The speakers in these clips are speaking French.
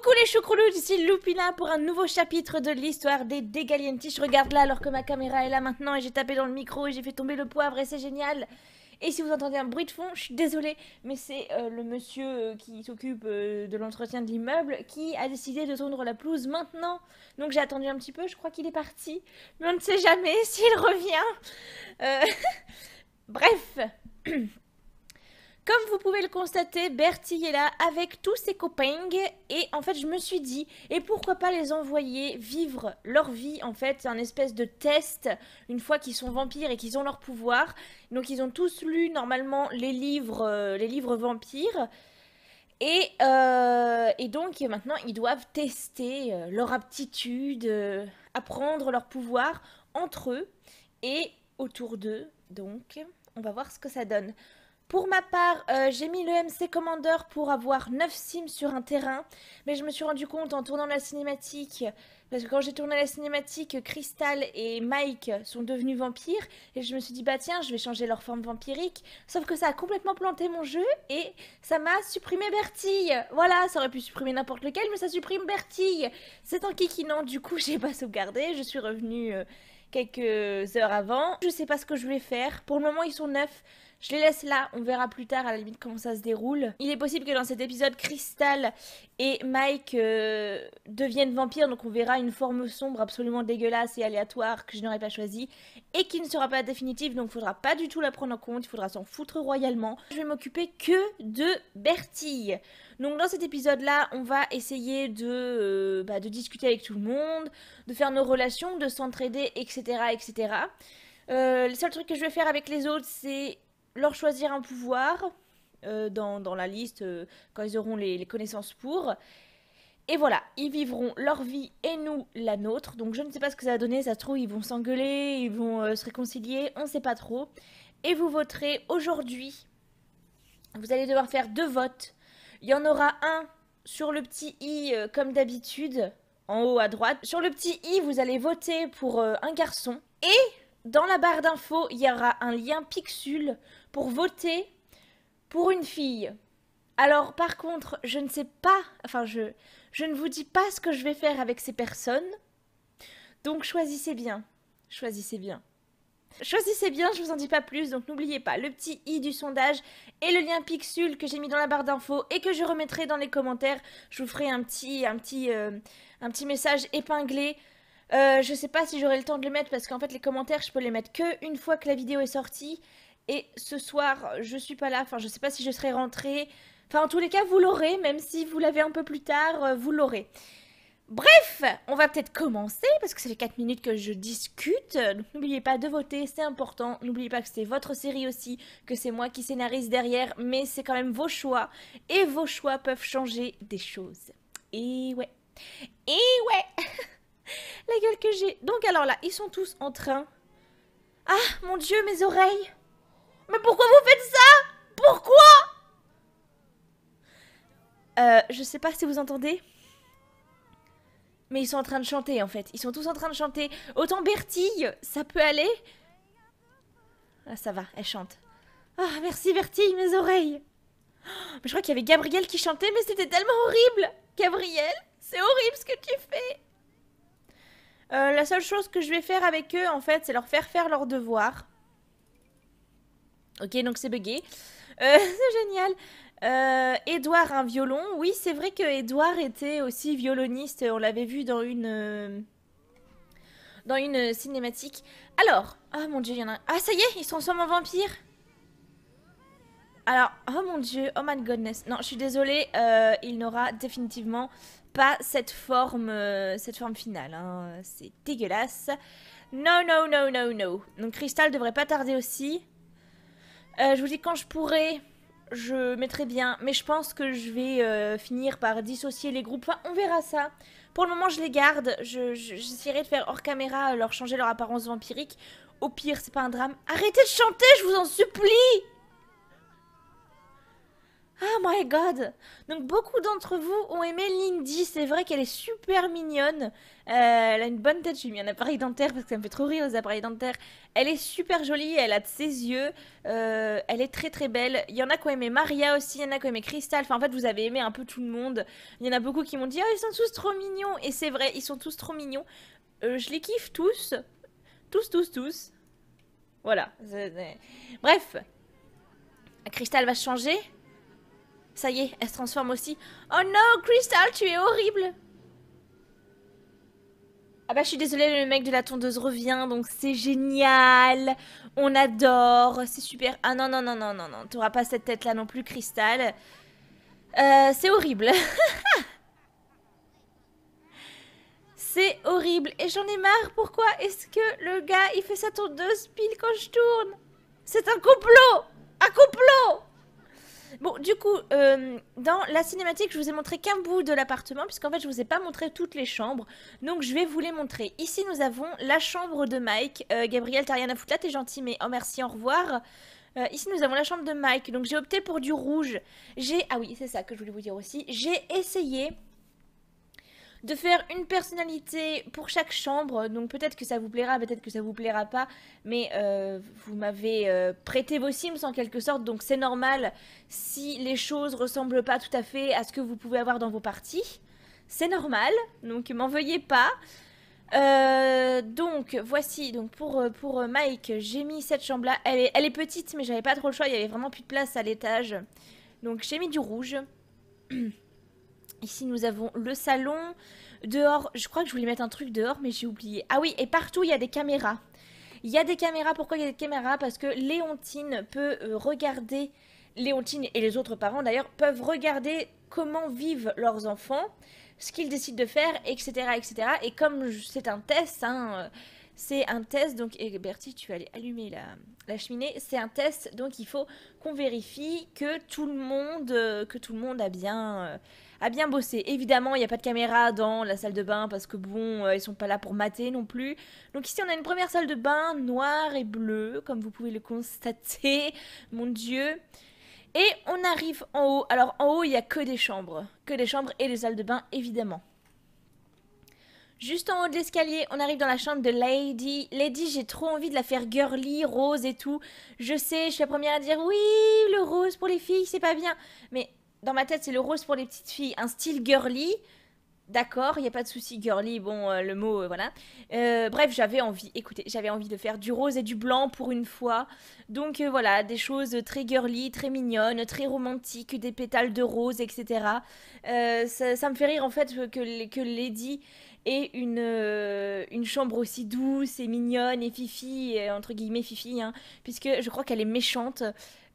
Coucou les choucroulous, ici Lupina pour un nouveau chapitre de l'histoire des Dégalienti. Je regarde là alors que ma caméra est là maintenant et j'ai tapé dans le micro et j'ai fait tomber le poivre et c'est génial. Et si vous entendez un bruit de fond, je suis désolée, mais c'est euh, le monsieur euh, qui s'occupe euh, de l'entretien de l'immeuble qui a décidé de tondre la pelouse maintenant. Donc j'ai attendu un petit peu, je crois qu'il est parti, mais on ne sait jamais s'il revient. Bref. Comme vous pouvez le constater, Bertie est là avec tous ses copains et en fait je me suis dit et pourquoi pas les envoyer vivre leur vie en fait, un espèce de test une fois qu'ils sont vampires et qu'ils ont leur pouvoir. Donc ils ont tous lu normalement les livres euh, les livres vampires. Euh, et, donc maintenant, ils doivent tester euh, leur aptitude, à apprendre leur pouvoir entre eux et autour d'eux. Donc, on va voir ce que ça donne. Pour ma part, euh, j'ai mis le MC Commander pour avoir 9 sims sur un terrain, mais je me suis rendu compte en tournant la cinématique, parce que quand j'ai tourné la cinématique, Crystal et Mike sont devenus vampires, et je me suis dit, bah tiens, je vais changer leur forme vampirique, sauf que ça a complètement planté mon jeu, et ça m'a supprimé Bertille Voilà, ça aurait pu supprimer n'importe lequel, mais ça supprime Bertille C'est un kikinant, du coup j'ai pas sauvegardé, je suis revenue euh, quelques heures avant, je sais pas ce que je vais faire, pour le moment ils sont neufs, je les laisse là, on verra plus tard à la limite comment ça se déroule. Il est possible que dans cet épisode, Crystal et Mike euh, deviennent vampires, donc on verra une forme sombre absolument dégueulasse et aléatoire que je n'aurais pas choisie et qui ne sera pas définitive, donc il faudra pas du tout la prendre en compte, il faudra s'en foutre royalement. Je vais m'occuper que de Bertille. Donc dans cet épisode-là, on va essayer euh, bah, de, discuter avec tout le monde, de faire nos relations, de s'entraider, etc., etc. Euh, le seul truc que je vais faire avec les autres, c'est leur choisir un pouvoir euh, dans, la liste euh, quand ils auront les, connaissances pour. Et voilà, ils vivront leur vie et nous la nôtre. Donc je ne sais pas ce que ça va donner, ça se trouve ils vont s'engueuler, ils vont euh, se réconcilier, on ne sait pas trop. Et vous voterez aujourd'hui. Vous allez devoir faire deux votes. Il y en aura un sur le petit i comme d'habitude, en haut à droite. Sur le petit i, vous allez voter pour un garçon. Et dans la barre d'infos, il y aura un lien Pixul pour voter pour une fille. Alors par contre, je ne sais pas, enfin je, je ne vous dis pas ce que je vais faire avec ces personnes. Donc choisissez bien, choisissez bien. Choisissez bien, je vous en dis pas plus, donc n'oubliez pas le petit i du sondage et le lien Pixul que j'ai mis dans la barre d'infos et que je remettrai dans les commentaires. Je vous ferai un petit, un petit, euh, un petit message épinglé. Je euh, je sais pas si j'aurai le temps de le mettre parce qu'en fait les commentaires je peux les mettre que une fois que la vidéo est sortie et ce soir, je suis pas là. Enfin, je sais pas si je serai rentrée. Enfin, en tous les cas, vous l'aurez, même si vous l'avez un peu plus tard, euh, vous l'aurez. Bref, on va peut-être commencer parce que ça fait 4 minutes que je discute. Donc n'oubliez pas de voter, c'est important. N'oubliez pas que c'est votre série aussi, que c'est moi qui scénarise derrière, mais c'est quand même vos choix. Et vos choix peuvent changer des choses. Et ouais. Et ouais La gueule que j'ai. Donc alors là, ils sont tous en train. Ah, mon dieu, mes oreilles mais pourquoi vous faites ça Pourquoi Euh, je sais pas si vous entendez. Mais ils sont en train de chanter en fait. Ils sont tous en train de chanter. Autant Bertille, ça peut aller Ah, ça va, elle chante. Ah, merci Bertille, mes oreilles mais je crois qu'il y avait Gabriel qui chantait, mais c'était tellement horrible Gabriel, c'est horrible ce que tu fais euh, La seule chose que je vais faire avec eux, en fait, c'est leur faire faire leurs devoirs. Ok, donc c'est buggé. Euh, c'est génial. Euh, Edouard, un violon. Oui, c'est vrai que Edouard était aussi violoniste. On l'avait vu dans une. Euh, dans une cinématique. Alors. Ah oh, mon dieu, il y en a. Ah, ça y est, ils se transforment en vampire. Alors. Oh mon dieu. Oh my goodness. Non, je suis désolée. Euh, il n'aura définitivement pas cette forme, cette forme finale. Hein. C'est dégueulasse. Non, non, non, non, non. Donc, Crystal devrait pas tarder aussi. Euh, je vous dis quand je pourrai, je mettrai bien. Mais je pense que je vais euh, finir par dissocier les groupes. Enfin, on verra ça. Pour le moment, je les garde. J'essaierai je, de faire hors caméra euh, leur changer leur apparence vampirique. Au pire, c'est pas un drame. Arrêtez de chanter, je vous en supplie Oh my god Donc beaucoup d'entre vous ont aimé Lindy, c'est vrai qu'elle est super mignonne. Euh, elle a une bonne tête, j'ai mis un appareil dentaire parce que ça me fait trop rire les appareils dentaires. Elle est super jolie, elle a de ses yeux, euh, elle est très très belle. Il y en a qui ont aimé Maria aussi, il y en a qui ont aimé Crystal, enfin en fait vous avez aimé un peu tout le monde. Il y en a beaucoup qui m'ont dit oh, ils sont tous trop mignons Et c'est vrai, ils sont tous trop mignons. Euh, je les kiffe tous, tous tous tous. Voilà. Bref, Crystal va changer ça y est, elle se transforme aussi. Oh non, Crystal, tu es horrible Ah bah je suis désolée, le mec de la tondeuse revient, donc c'est génial On adore, c'est super... Ah non, non, non, non, non, non, Tu t'auras pas cette tête-là non plus, Crystal. Euh, c'est horrible C'est horrible et j'en ai marre. Pourquoi est-ce que le gars il fait sa tondeuse pile quand je tourne C'est un complot Un complot Bon, du coup, euh, dans la cinématique, je vous ai montré qu'un bout de l'appartement, puisqu'en fait, je vous ai pas montré toutes les chambres. Donc, je vais vous les montrer. Ici, nous avons la chambre de Mike. Euh, Gabriel, t'as rien à foutre là, t'es gentil, mais oh merci, au revoir. Euh, ici, nous avons la chambre de Mike. Donc, j'ai opté pour du rouge. J'ai... Ah oui, c'est ça que je voulais vous dire aussi. J'ai essayé de faire une personnalité pour chaque chambre. Donc peut-être que ça vous plaira, peut-être que ça vous plaira pas. Mais euh, vous m'avez euh, prêté vos Sims en quelque sorte, donc c'est normal si les choses ressemblent pas tout à fait à ce que vous pouvez avoir dans vos parties. C'est normal, donc m'en veuillez pas. Euh, donc voici donc pour, pour Mike j'ai mis cette chambre là elle est, elle est petite mais j'avais pas trop le choix il y avait vraiment plus de place à l'étage donc j'ai mis du rouge Ici, nous avons le salon. Dehors, je crois que je voulais mettre un truc dehors, mais j'ai oublié. Ah oui, et partout, il y a des caméras. Il y a des caméras. Pourquoi il y a des caméras Parce que Léontine peut euh, regarder... Léontine et les autres parents, d'ailleurs, peuvent regarder comment vivent leurs enfants, ce qu'ils décident de faire, etc. etc. Et comme c'est un test, hein, euh, c'est un test, donc... Et Bertie, tu vas allumer la, cheminée. C'est un test, donc il faut qu'on vérifie que tout le monde, euh, que tout le monde a bien a bien bossé. Évidemment, il n'y a pas de caméra dans la salle de bain parce que bon, ils euh, ils sont pas là pour mater non plus. Donc ici, on a une première salle de bain noire et bleue, comme vous pouvez le constater. Mon dieu. Et on arrive en haut. Alors en haut, il y a que des chambres. Que des chambres et des salles de bain, évidemment. Juste en haut de l'escalier, on arrive dans la chambre de Lady. Lady, j'ai trop envie de la faire girly, rose et tout. Je sais, je suis la première à dire oui, le rose pour les filles, c'est pas bien. Mais dans ma tête, c'est le rose pour les petites filles, un style girly. D'accord, il n'y a pas de souci, girly, bon, euh, le mot, euh, voilà. Euh, bref, j'avais envie, écoutez, j'avais envie de faire du rose et du blanc pour une fois. Donc voilà, des choses très girly, très mignonnes, très romantiques, des pétales de rose, etc. Ça, me fait rire en fait que, que Lady ait une, chambre aussi douce et mignonne et fifi, entre guillemets fifi, hein, puisque je crois qu'elle est méchante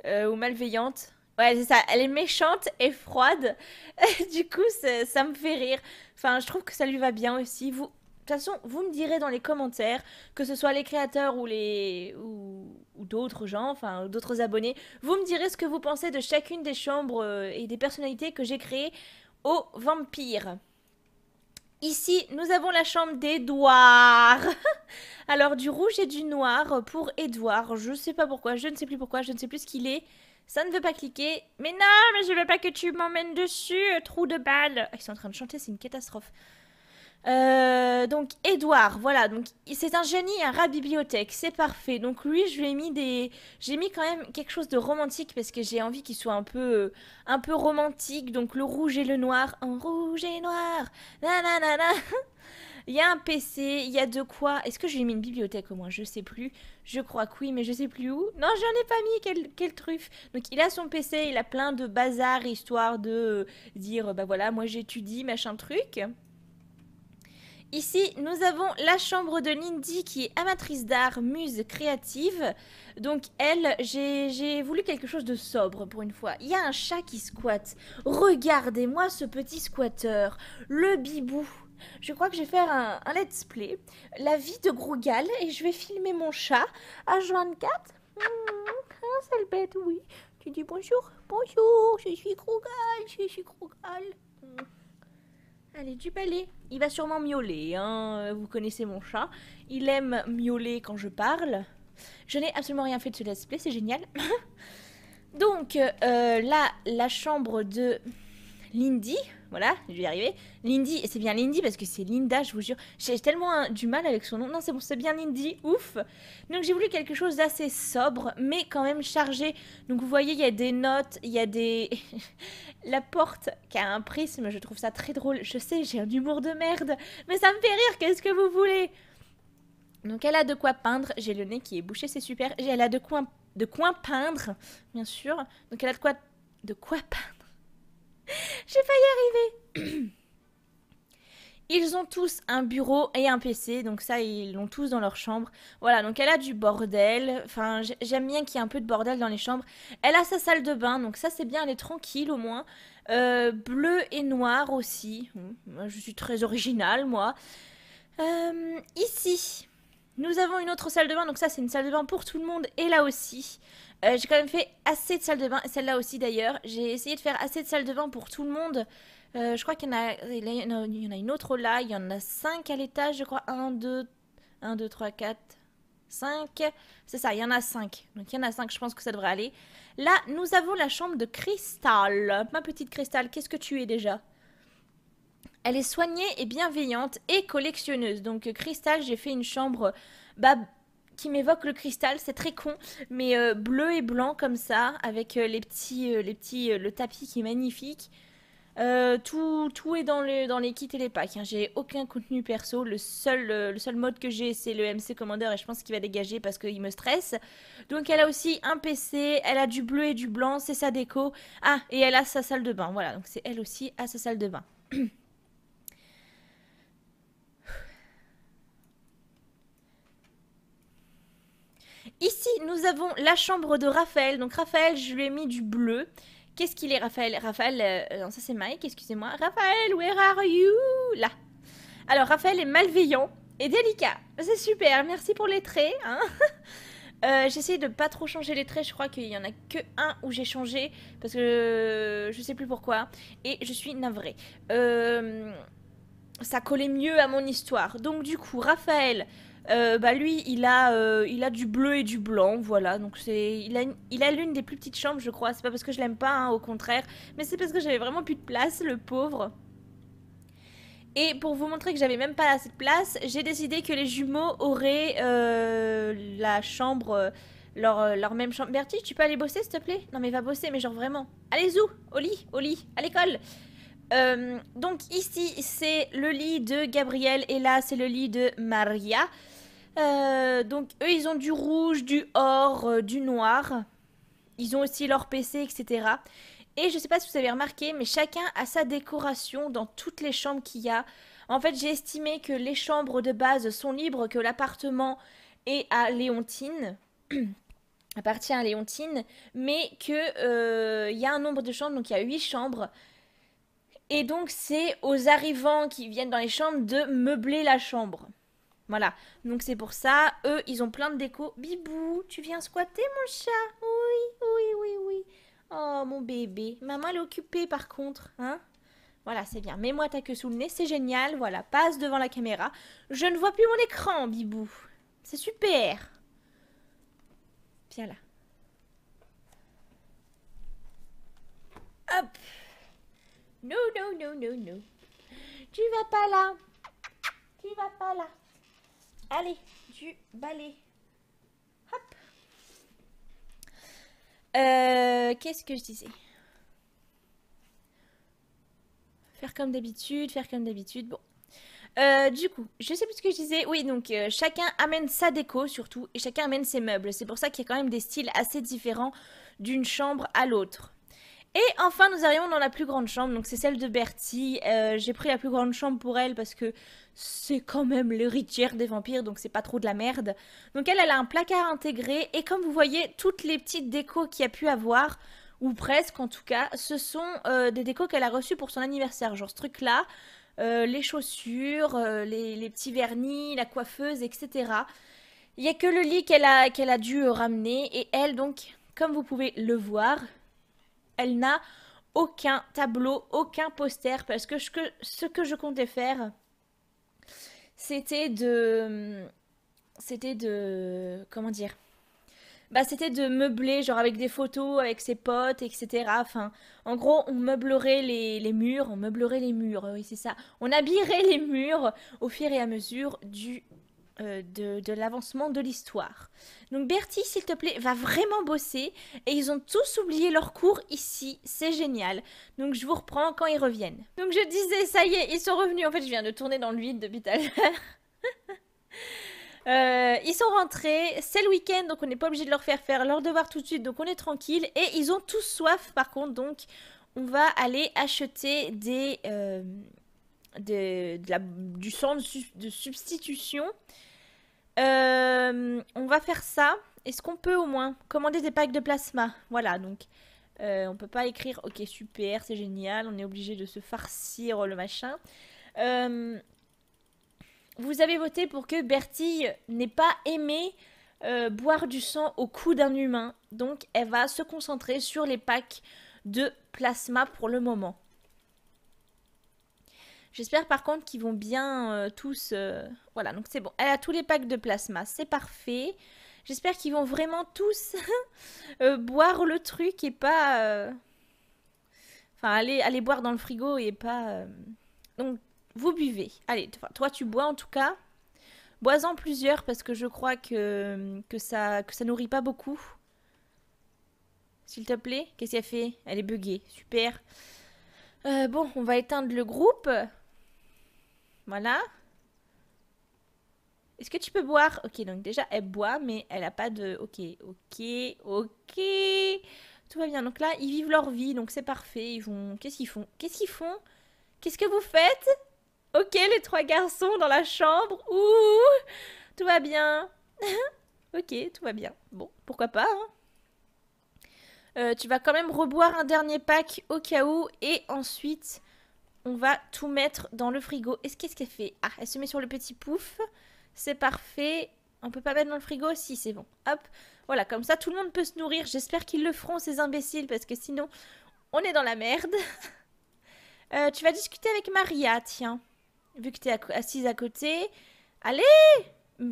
ou malveillante. Ouais, c'est ça. Elle est méchante et froide. du coup, ça me fait rire. Enfin, je trouve que ça lui va bien aussi. Vous, de toute façon, vous me direz dans les commentaires, que ce soit les créateurs ou les ou, d'autres gens, enfin d'autres abonnés, vous me direz ce que vous pensez de chacune des chambres euh, et des personnalités que j'ai créées au vampire. Ici, nous avons la chambre d'Edouard. Alors, du rouge et du noir pour Edouard. Je sais pas pourquoi, je ne sais plus pourquoi, je ne sais plus ce qu'il est. Ça ne veut pas cliquer. Mais non, mais je veux pas que tu m'emmènes dessus, euh, trou de balle. Ah, ils sont en train de chanter, c'est une catastrophe. Euh, donc Edouard, voilà, donc c'est un génie, un rat bibliothèque, c'est parfait. Donc lui, je lui ai mis des, j'ai mis quand même quelque chose de romantique parce que j'ai envie qu'il soit un peu, euh, un peu romantique. Donc le rouge et le noir, en rouge et noir, nanana. Il y a un PC, il y a de quoi. Est-ce que j'ai mis une bibliothèque au moins Je sais plus. Je crois que oui, mais je sais plus où. Non, j'en ai pas mis. Quelle, quelle truffe. Donc il a son PC, il a plein de bazar histoire de euh, dire bah voilà, moi j'étudie, machin truc. Ici, nous avons la chambre de Lindy qui est amatrice d'art, muse créative. Donc elle, j'ai voulu quelque chose de sobre pour une fois. Il y a un chat qui squatte. Regardez-moi ce petit squatteur, le bibou je crois que je vais faire un, let's play. La vie de Grougal et je vais filmer mon chat à 24. Mmh, hein, sale bête, oui. Tu dis bonjour, bonjour, je suis Grougal, je suis Grougal. Hmm. Allez, du palais, Il va sûrement miauler, hein. Vous connaissez mon chat. Il aime miauler quand je parle. Je n'ai absolument rien fait de ce let's play, c'est génial. Donc, euh, là, la chambre de Lindy, voilà, je vais y arriver. Lindy, c'est bien Lindy parce que c'est Linda, je vous jure. J'ai tellement du mal avec son nom. Non, c'est bon, c'est bien Lindy, ouf. Donc j'ai voulu quelque chose d'assez sobre, mais quand même chargé. Donc vous voyez, il y a des notes, il y a des... La porte qui a un prisme, je trouve ça très drôle. Je sais, j'ai un humour de merde, mais ça me fait rire, qu'est-ce que vous voulez donc elle a de quoi peindre, j'ai le nez qui est bouché, c'est super. Elle a de quoi, de quoi peindre, bien sûr. Donc elle a de quoi, de quoi peindre. J'ai failli arriver. Ils ont tous un bureau et un PC, donc ça, ils l'ont tous dans leur chambre. Voilà, donc elle a du bordel. Enfin, j'aime bien qu'il y ait un peu de bordel dans les chambres. Elle a sa salle de bain, donc ça, c'est bien, elle est tranquille au moins. Euh, bleu et noir aussi. Je suis très originale, moi. Euh, ici, nous avons une autre salle de bain, donc ça, c'est une salle de bain pour tout le monde, et là aussi. Euh, j'ai quand même fait assez de salles de bain, celle-là aussi d'ailleurs. J'ai essayé de faire assez de salles de bain pour tout le monde. Euh, je crois qu'il y, en a une autre là. Il y en a 5 à l'étage, je crois. 1, 2, 1, 2, 3, 4, 5. C'est ça, il y en a 5. Donc il y en a 5, je pense que ça devrait aller. Là, nous avons la chambre de Cristal. Ma petite Cristal, qu'est-ce que tu es déjà elle est soignée et bienveillante et collectionneuse. Donc euh, Cristal, j'ai fait une chambre bah, qui m'évoque le cristal, c'est très con, mais euh, bleu et blanc comme ça, avec euh, les petits, euh, les petits, le tapis qui est magnifique. tout, tout est dans, le, dans les kits et les packs. Hein. J'ai aucun contenu perso. Le seul, le seul mode que j'ai, c'est le MC Commander et je pense qu'il va dégager parce qu'il me stresse. Donc elle a aussi un PC, elle a du bleu et du blanc, c'est sa déco. Ah, et elle a sa salle de bain. Voilà, donc c'est elle aussi à sa salle de bain. nous avons la chambre de Raphaël. Donc Raphaël, je lui ai mis du bleu. Qu'est-ce qu'il est Raphaël Raphaël, euh, non ça c'est Mike, excusez-moi. Raphaël, where are you Là. Alors Raphaël est malveillant et délicat. C'est super, merci pour les traits. Hein euh, J'essaie de pas trop changer les traits, je crois qu'il y en a que un où j'ai changé parce que je sais plus pourquoi. Et je suis navrée. Euh, ça collait mieux à mon histoire. Donc du coup, Raphaël, euh, bah lui, euh, il a, du bleu et du blanc, voilà. Donc c'est, il a, l'une des plus petites chambres, je crois. C'est pas parce que je l'aime pas, hein, au contraire, mais c'est parce que j'avais vraiment plus de place, le pauvre. Et pour vous montrer que j'avais même pas assez de place, j'ai décidé que les jumeaux auraient euh, la chambre, leur, même chambre. Bertie, tu peux aller bosser, s'il te plaît Non mais va bosser, mais genre vraiment. Allez où Au lit, au lit, à l'école. donc ici, c'est le lit de Gabriel et là, c'est le lit de Maria. Euh, donc eux, ils ont du rouge, du or, euh, du noir. Ils ont aussi leur PC, etc. Et je sais pas si vous avez remarqué, mais chacun a sa décoration dans toutes les chambres qu'il y a. En fait, j'ai estimé que les chambres de base sont libres, que l'appartement est à Léontine. appartient à Léontine, mais qu'il euh, y a un nombre de chambres, donc il y a 8 chambres. Et donc c'est aux arrivants qui viennent dans les chambres de meubler la chambre. Voilà, donc c'est pour ça. Eux, ils ont plein de déco. Bibou, tu viens squatter mon chat Oui, oui, oui, oui. Oh, mon bébé. Maman, elle est occupée par contre, hein voilà, c'est bien. Mets-moi ta queue sous le nez, c'est génial. Voilà, passe devant la caméra. Je ne vois plus mon écran, Bibou. C'est super. Viens là. Hop. Non, non, non, non, non. Tu vas pas là. Tu vas pas là. Allez, du balai. Hop. Euh, qu'est-ce que je disais Faire comme d'habitude, faire comme d'habitude. Bon. Euh, du coup, je sais plus ce que je disais. Oui, donc euh, chacun amène sa déco surtout et chacun amène ses meubles. C'est pour ça qu'il y a quand même des styles assez différents d'une chambre à l'autre. Et enfin, nous arrivons dans la plus grande chambre, donc c'est celle de Bertie. Euh, j'ai pris la plus grande chambre pour elle parce que c'est quand même l'héritière des vampires, donc c'est pas trop de la merde. Donc elle, elle a un placard intégré, et comme vous voyez, toutes les petites décos qu'il y a pu avoir, ou presque en tout cas, ce sont euh, des décos qu'elle a reçues pour son anniversaire. Genre ce truc-là, euh, les chaussures, les, petits vernis, la coiffeuse, etc. Il n'y a que le lit qu'elle a, qu'elle a dû ramener, et elle donc, comme vous pouvez le voir, elle n'a aucun tableau, aucun poster, parce que, ce que je comptais faire, c'était de... C'était de... Comment dire bah, c'était de meubler, genre avec des photos, avec ses potes, etc. en gros, on meublerait les, les murs, on meublerait les murs, oui, c'est ça. On habillerait les murs au fur et à mesure du euh, de, l'avancement de l'histoire. Donc Bertie, s'il te plaît, va vraiment bosser. Et ils ont tous oublié leur cours ici. C'est génial. Donc je vous reprends quand ils reviennent. Donc je disais, ça y est, ils sont revenus. En fait, je viens de tourner dans le vide depuis tout à l'heure. Euh, ils sont rentrés, c'est le week-end donc on n'est pas obligé de leur faire faire leur devoir tout de suite donc on est tranquille et ils ont tous soif par contre donc on va aller acheter des, euh, de, du sang de, substitution. Euh, on va faire ça. Est-ce qu'on peut au moins commander des packs de plasma Voilà, donc euh, on peut pas écrire « Ok, super, c'est génial, on est obligé de se farcir le machin euh, Vous avez voté pour que Bertille n'ait pas aimé euh, boire du sang au cou d'un humain. Donc elle va se concentrer sur les packs de plasma pour le moment. J'espère par contre qu'ils vont bien euh, tous... Euh, voilà, donc c'est bon. Elle a tous les packs de plasma, c'est parfait. J'espère qu'ils vont vraiment tous euh, boire le truc et pas... Enfin, aller, aller boire dans le frigo et pas... Donc, vous buvez. Allez, toi tu bois en tout cas. Bois-en plusieurs parce que je crois que, que, ça, que ça nourrit pas beaucoup. S'il te plaît, qu'est-ce qu'elle fait Elle est buggée, super. bon, on va éteindre le groupe. Voilà. Est-ce que tu peux boire Ok, donc déjà, elle boit, mais elle n'a pas de... Ok, ok, ok. Tout va bien. Donc là, ils vivent leur vie, donc c'est parfait. Ils vont... Qu'est-ce qu'ils font Qu'est-ce qu'ils font Qu'est-ce que vous faites Ok, les trois garçons dans la chambre. Ouh Tout va bien. ok, tout va bien. Bon, pourquoi pas, hein. euh, tu vas quand même reboire un dernier pack au cas où et ensuite on va tout mettre dans le frigo. Et ce qu'est-ce qu'elle fait Ah, elle se met sur le petit pouf. C'est parfait. On peut pas mettre dans le frigo Si, c'est bon. Hop. Voilà, comme ça, tout le monde peut se nourrir. J'espère qu'ils le feront, ces imbéciles, parce que sinon, on est dans la merde. Euh, tu vas discuter avec Maria, tiens. Vu que t'es assise à côté. Allez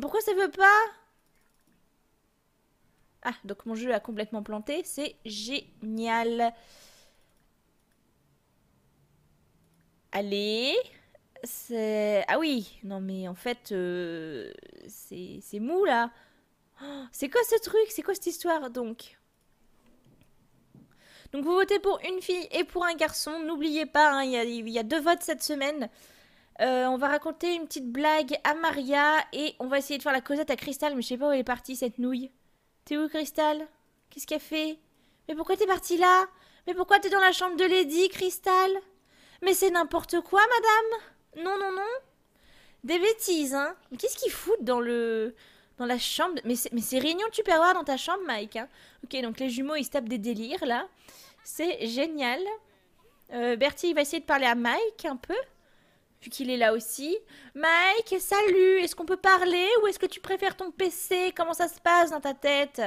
Pourquoi ça veut pas Ah, donc mon jeu a complètement planté. C'est génial. Allez. Ah oui, non mais en fait, euh, c'est mou là. Oh, c'est quoi ce truc C'est quoi cette histoire donc Donc vous votez pour une fille et pour un garçon. N'oubliez pas, hein, il y, a deux votes cette semaine. Euh, on va raconter une petite blague à Maria et on va essayer de faire la causette à Cristal. Mais je sais pas où elle est partie cette nouille. T'es où Cristal Qu'est-ce qu'elle fait Mais pourquoi t'es partie là Mais pourquoi t'es dans la chambre de Lady Cristal mais c'est n'importe quoi, madame Non, non, non Des bêtises, hein Qu'est-ce qu'ils foutent dans le... Dans la chambre... Mais c'est réunion tu peux avoir dans ta chambre, Mike, hein. Ok, donc les jumeaux, ils se tapent des délires, là. C'est génial. Euh, Bertie, il va essayer de parler à Mike, un peu vu qu'il est là aussi. Mike, salut, est-ce qu'on peut parler ou est-ce que tu préfères ton PC Comment ça se passe dans ta tête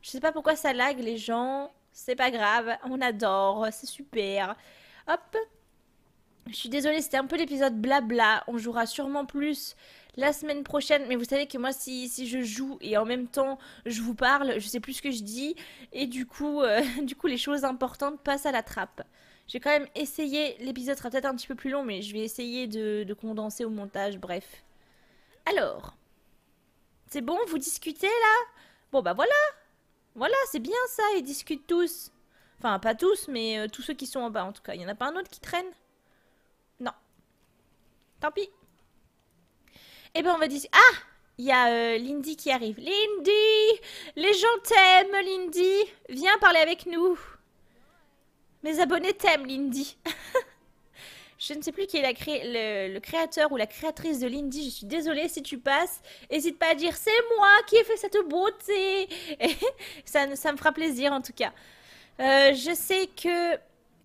Je sais pas pourquoi ça lag les gens, c'est pas grave, on adore, c'est super. Hop, je suis désolée, c'était un peu l'épisode blabla. On jouera sûrement plus la semaine prochaine. Mais vous savez que moi, si, je joue et en même temps je vous parle, je sais plus ce que je dis. Et du coup, euh, du coup les choses importantes passent à la trappe. J'ai quand même essayé. L'épisode sera peut-être un petit peu plus long, mais je vais essayer de, condenser au montage. Bref. Alors. C'est bon, vous discutez là Bon bah voilà Voilà, c'est bien ça, ils discutent tous. Enfin, pas tous, mais euh, tous ceux qui sont en bas en tout cas. Il y en a pas un autre qui traîne Tant pis. Eh ben, on va dire... Ah Il y a euh, Lindy qui arrive. Lindy Les gens t'aiment, Lindy Viens parler avec nous Mes abonnés t'aiment, Lindy Je ne sais plus qui est le... créateur ou la créatrice de Lindy. Je suis désolée si tu passes. N'hésite pas à dire c'est moi qui ai fait cette beauté. ça, ça, me fera plaisir en tout cas. Euh, je sais que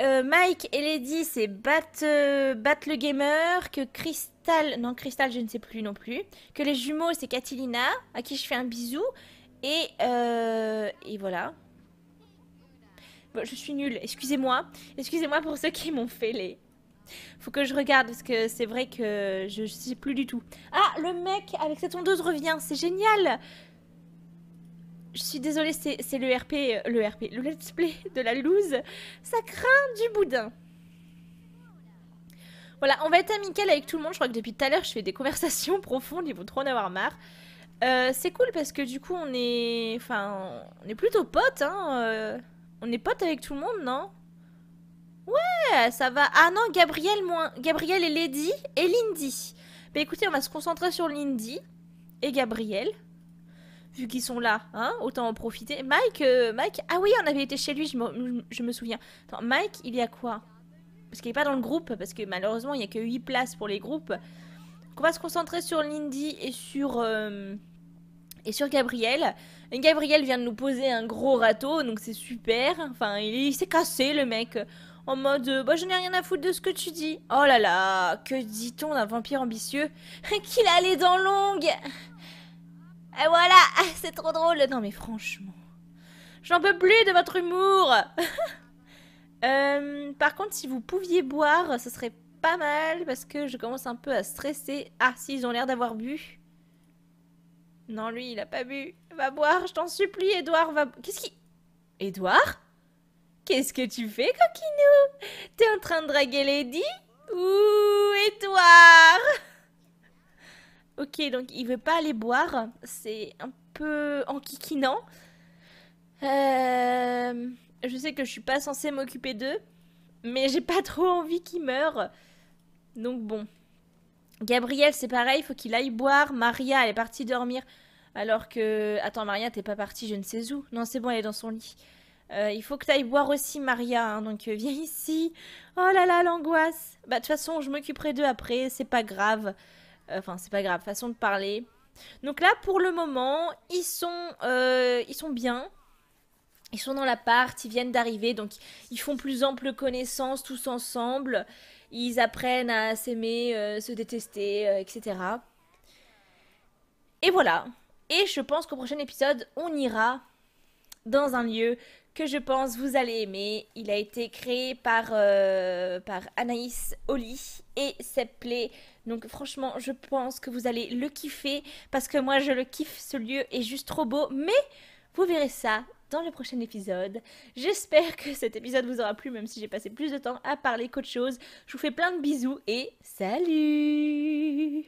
euh, Mike et Lady, c'est euh, Bat, le Gamer, que Crystal, non Crystal je ne sais plus non plus, que les jumeaux c'est Catilina, à qui je fais un bisou, et, euh, et voilà. je suis nulle, excusez-moi, excusez-moi pour ceux qui m'ont fait les... Faut que je regarde parce que c'est vrai que je, sais plus du tout. Ah, le mec avec sa tondeuse revient, c'est génial je suis désolée, c'est le RP, euh, le RP, le let's play de la loose. Ça craint du boudin. Voilà, on va être amical avec tout le monde. Je crois que depuis tout à l'heure, je fais des conversations profondes. Ils vont trop en avoir marre. Euh, c'est cool parce que du coup, on est... Enfin, on est plutôt potes, hein, euh. On est potes avec tout le monde, non Ouais, ça va. Ah non, Gabriel, moins... Gabriel et Lady et Lindy. Bah écoutez, on va se concentrer sur Lindy et Gabriel vu qu'ils sont là, hein, autant en profiter. Mike, euh, Mike, ah oui, on avait été chez lui, je, me, souviens. Attends, Mike, il y a quoi Parce qu'il n'est pas dans le groupe, parce que malheureusement, il n'y a que 8 places pour les groupes. on va se concentrer sur Lindy et sur... Euh, et sur Gabriel. Gabriel vient de nous poser un gros râteau, donc c'est super. Enfin, il, s'est cassé, le mec. En mode, euh, bah, je n'ai rien à foutre de ce que tu dis. Oh là là, que dit-on d'un vampire ambitieux Qu'il a les dents longues et voilà, c'est trop drôle. Non mais franchement, j'en peux plus de votre humour. Euh, par contre, si vous pouviez boire, ce serait pas mal parce que je commence un peu à stresser. Ah, si, ils ont l'air d'avoir bu. Non, lui, il a pas bu. Va boire, je t'en supplie, Edouard, va... Qu'est-ce qui... Edouard Qu'est-ce que tu fais, Coquinou T'es en train de draguer Lady Ouh, Edouard Ok, donc il veut pas aller boire. C'est un peu enquiquinant. Euh, je sais que je suis pas censée m'occuper d'eux, mais j'ai pas trop envie qu'ils meurent. Donc bon. Gabriel, c'est pareil, il faut qu'il aille boire. Maria, elle est partie dormir. Alors que. Attends, Maria, t'es pas partie, je ne sais où. Non, c'est bon, elle est dans son lit. Euh, il faut que t'ailles boire aussi, Maria. Hein, donc euh, viens ici. Oh là là, l'angoisse. Bah, de toute façon, je m'occuperai d'eux après, c'est pas grave. Enfin, c'est pas grave, façon de parler. Donc là, pour le moment, ils sont, euh, ils sont bien. Ils sont dans l'appart, ils viennent d'arriver, donc ils font plus ample connaissance tous ensemble. Ils apprennent à s'aimer, euh, se détester, euh, etc. Et voilà. Et je pense qu'au prochain épisode, on ira dans un lieu que je pense vous allez aimer. Il a été créé par, euh, par Anaïs Oli et Sepple. Donc franchement, je pense que vous allez le kiffer parce que moi je le kiffe, ce lieu est juste trop beau. Mais vous verrez ça dans le prochain épisode. J'espère que cet épisode vous aura plu même si j'ai passé plus de temps à parler qu'autre chose. Je vous fais plein de bisous et salut